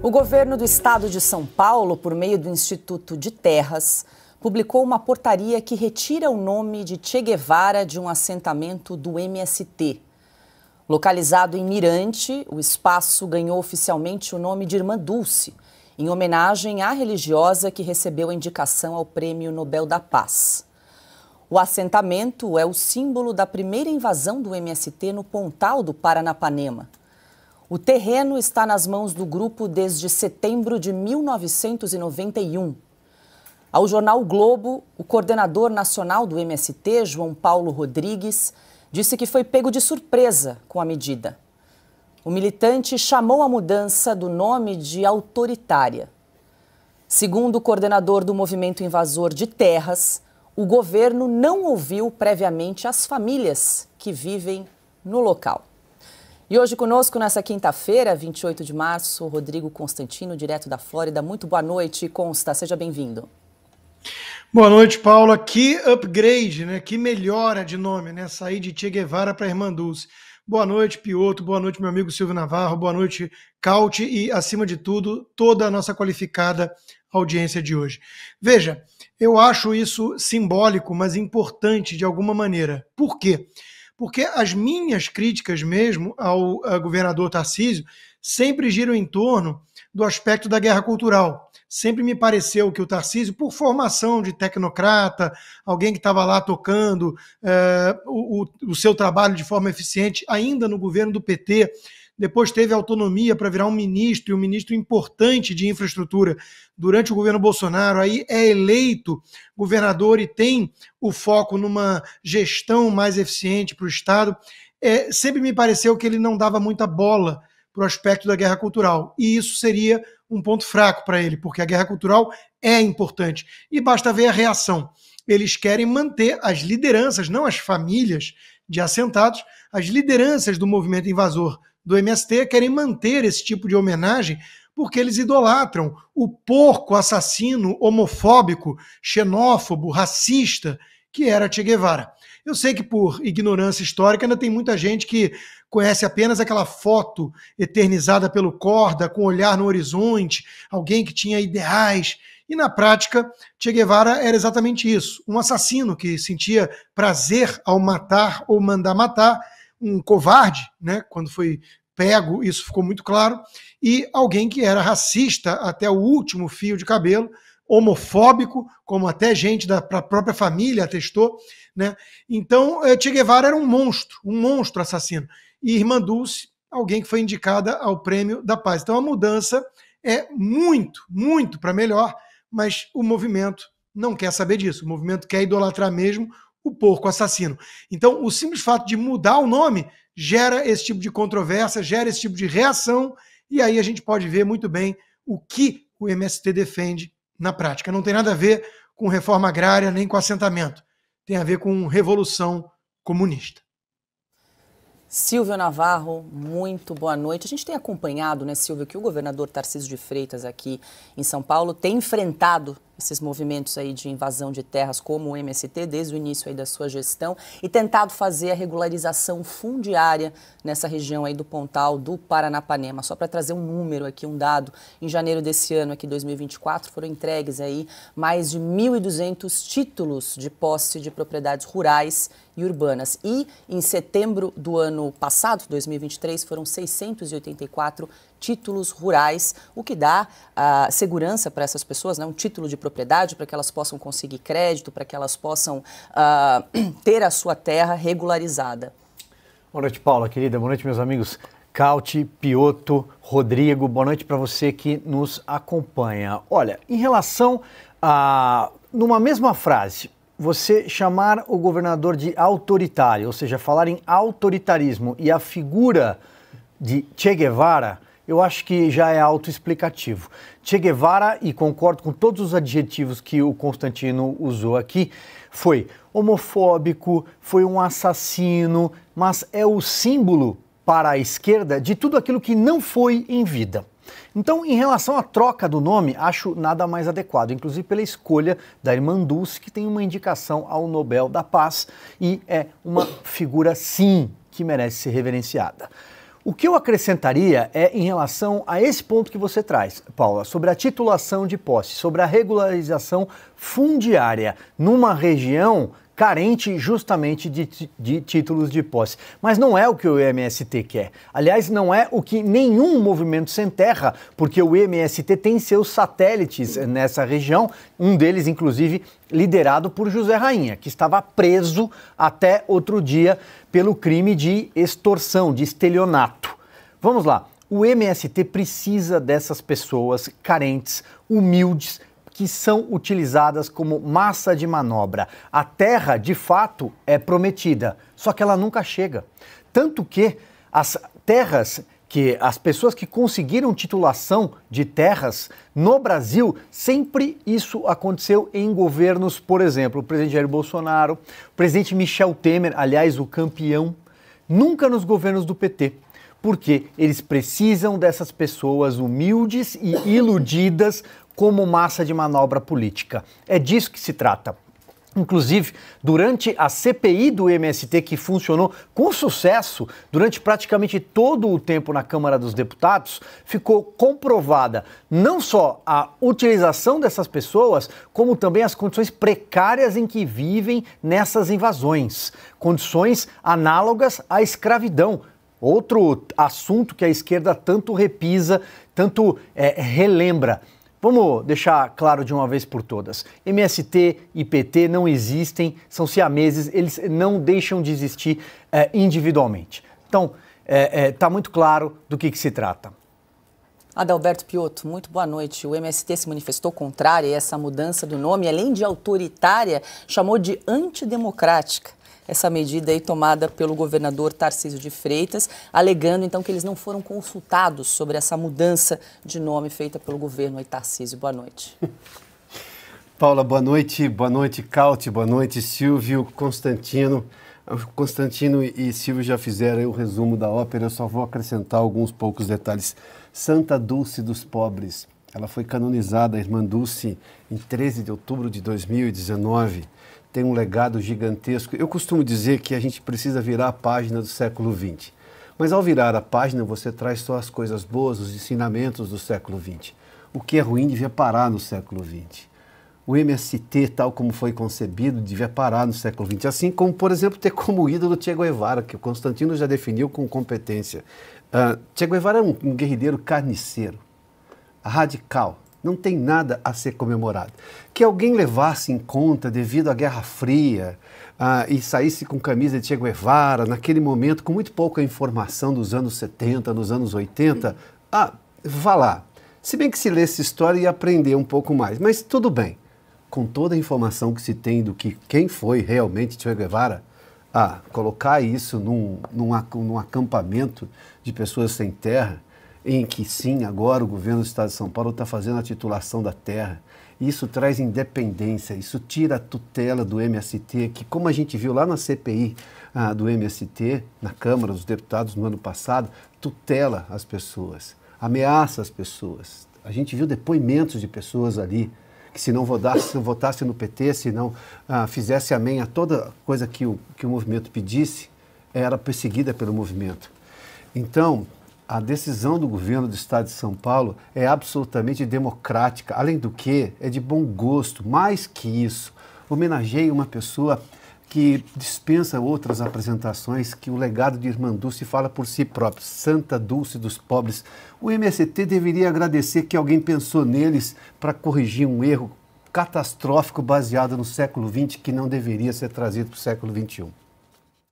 O governo do estado de São Paulo, por meio do Instituto de Terras, publicou uma portaria que retira o nome de Che Guevara de um assentamento do MST. Localizado em Mirante, o espaço ganhou oficialmente o nome de Irmã Dulce, em homenagem à religiosa que recebeu a indicação ao Prêmio Nobel da Paz. O assentamento é o símbolo da primeira invasão do MST no Pontal do Paranapanema. O terreno está nas mãos do grupo desde setembro de 1991. Ao jornal o Globo, o coordenador nacional do MST, João Paulo Rodrigues, disse que foi pego de surpresa com a medida. O militante chamou a mudança do nome de autoritária. Segundo o coordenador do movimento invasor de terras, o governo não ouviu previamente as famílias que vivem no local. E hoje conosco, nessa quinta-feira, 28 de março, Rodrigo Constantino, direto da Flórida. Muito boa noite, Consta. Seja bem-vindo. Boa noite, Paula. Que upgrade, né? Que melhora de nome, né? Sair de Che Guevara para Irmã Dulce. Boa noite, Pioto. Boa noite, meu amigo Silvio Navarro. Boa noite, Caute. E, acima de tudo, toda a nossa qualificada audiência de hoje. Veja, eu acho isso simbólico, mas importante de alguma maneira. Por quê? porque as minhas críticas mesmo ao governador Tarcísio sempre giram em torno do aspecto da guerra cultural. Sempre me pareceu que o Tarcísio, por formação de tecnocrata, alguém que estava lá tocando eh, o, o seu trabalho de forma eficiente, ainda no governo do PT, depois teve autonomia para virar um ministro, e um ministro importante de infraestrutura durante o governo Bolsonaro. Aí é eleito governador e tem o foco numa gestão mais eficiente para o Estado. É, sempre me pareceu que ele não dava muita bola para o aspecto da guerra cultural. E isso seria um ponto fraco para ele, porque a guerra cultural é importante. E basta ver a reação. Eles querem manter as lideranças, não as famílias de assentados, as lideranças do movimento invasor do MST querem manter esse tipo de homenagem porque eles idolatram o porco assassino, homofóbico, xenófobo, racista que era Che Guevara. Eu sei que por ignorância histórica ainda tem muita gente que conhece apenas aquela foto eternizada pelo corda, com um olhar no horizonte, alguém que tinha ideais. E na prática, Che Guevara era exatamente isso: um assassino que sentia prazer ao matar ou mandar matar um covarde, né, quando foi pego, isso ficou muito claro, e alguém que era racista até o último fio de cabelo, homofóbico, como até gente da própria família atestou, né? Então, eh, Che Guevara era um monstro, um monstro assassino. E Irmã Dulce, alguém que foi indicada ao Prêmio da Paz. Então, a mudança é muito, muito para melhor, mas o movimento não quer saber disso. O movimento quer idolatrar mesmo o porco assassino. Então, o simples fato de mudar o nome gera esse tipo de controvérsia, gera esse tipo de reação, e aí a gente pode ver muito bem o que o MST defende na prática. Não tem nada a ver com reforma agrária nem com assentamento. Tem a ver com revolução comunista. Silvio Navarro, muito boa noite. A gente tem acompanhado, né, Silvio, que o governador Tarcísio de Freitas aqui em São Paulo tem enfrentado esses movimentos aí de invasão de terras como o MST desde o início aí da sua gestão e tentado fazer a regularização fundiária nessa região aí do Pontal do Paranapanema. Só para trazer um número aqui, um dado, em janeiro desse ano aqui 2024 foram entregues aí mais de 1.200 títulos de posse de propriedades rurais e urbanas. E em setembro do ano passado, 2023, foram 684 títulos rurais, o que dá a ah, segurança para essas pessoas, né? um título de propriedade para que elas possam conseguir crédito, para que elas possam uh, ter a sua terra regularizada. Boa noite, Paula, querida. Boa noite, meus amigos. Cauti, Pioto, Rodrigo, boa noite para você que nos acompanha. Olha, em relação a. numa mesma frase, você chamar o governador de autoritário, ou seja, falar em autoritarismo e a figura de Che Guevara eu acho que já é autoexplicativo. Che Guevara, e concordo com todos os adjetivos que o Constantino usou aqui, foi homofóbico, foi um assassino, mas é o símbolo para a esquerda de tudo aquilo que não foi em vida. Então, em relação à troca do nome, acho nada mais adequado, inclusive pela escolha da irmã Dulce, que tem uma indicação ao Nobel da Paz e é uma figura, sim, que merece ser reverenciada. O que eu acrescentaria é em relação a esse ponto que você traz, Paula, sobre a titulação de posse, sobre a regularização fundiária numa região carente justamente de, de, títulos de posse. Mas não é o que o MST quer. Aliás, não é o que nenhum movimento sem terra, porque o MST tem seus satélites nessa região, um deles, inclusive, liderado por José Rainha, que estava preso até outro dia pelo crime de extorsão, de estelionato. Vamos lá. O MST precisa dessas pessoas carentes, humildes, que são utilizadas como massa de manobra. A terra, de fato, é prometida, só que ela nunca chega. Tanto que as terras que as pessoas que conseguiram titulação de terras no Brasil, sempre isso aconteceu em governos, por exemplo, o presidente Jair Bolsonaro, o presidente Michel Temer, aliás, o campeão, nunca nos governos do PT porque eles precisam dessas pessoas humildes e iludidas como massa de manobra política. É disso que se trata. Inclusive, durante a CPI do MST, que funcionou com sucesso durante praticamente todo o tempo na Câmara dos Deputados, ficou comprovada não só a utilização dessas pessoas, como também as condições precárias em que vivem nessas invasões. Condições análogas à escravidão, Outro assunto que a esquerda tanto repisa, tanto é, relembra. Vamos deixar claro de uma vez por todas: MST e PT não existem, são siameses, eles não deixam de existir é, individualmente. Então, está é, é tá muito claro do que, que se trata. Adalberto Piotto, muito boa noite. O MST se manifestou contrária a essa mudança do nome, além de autoritária, chamou de antidemocrática essa medida aí tomada pelo governador Tarcísio de Freitas, alegando então que eles não foram consultados sobre essa mudança de nome feita pelo governo. Aí, Tarcísio, boa noite. Paula, boa noite. Boa noite, Caute. Boa noite, Silvio, Constantino. Constantino e Silvio já fizeram o resumo da ópera, eu só vou acrescentar alguns poucos detalhes. Santa Dulce dos Pobres, ela foi canonizada, a irmã Dulce, em 13 de outubro de 2019 tem um legado gigantesco. Eu costumo dizer que a gente precisa virar a página do século XX. Mas ao virar a página, você traz só as coisas boas, os ensinamentos do século XX. O que é ruim devia parar no século XX. O MST, tal como foi concebido, devia parar no século XX. Assim como, por exemplo, ter como ídolo Che Guevara, que o Constantino já definiu com competência. Uh, che Guevara é um, um guerrilheiro carniceiro, radical, não tem nada a ser comemorado. Que alguém levasse em conta, devido à Guerra Fria, ah, e saísse com camisa de Che Guevara, naquele momento, com muito pouca informação dos anos 70, dos anos 80, ah, vá lá. Se bem que se lesse história e aprender um pouco mais, mas tudo bem. Com toda a informação que se tem do que quem foi realmente Che Guevara, ah, colocar isso num, num, num acampamento de pessoas sem terra, em que sim, agora o governo do Estado de São Paulo está fazendo a titulação da terra. Isso traz independência, isso tira a tutela do MST, que como a gente viu lá na CPI ah, do MST, na Câmara dos Deputados no ano passado, tutela as pessoas, ameaça as pessoas. A gente viu depoimentos de pessoas ali que se não votasse, se votasse no PT, se não ah, fizesse amém a toda coisa que o, que o movimento pedisse, era perseguida pelo movimento. Então, a decisão do governo do estado de São Paulo é absolutamente democrática. Além do que, é de bom gosto. Mais que isso, homenageei uma pessoa que dispensa outras apresentações, que o legado de Irmã Dulce fala por si próprio, Santa Dulce dos Pobres. O MST deveria agradecer que alguém pensou neles para corrigir um erro catastrófico baseado no século XX que não deveria ser trazido para o século XXI.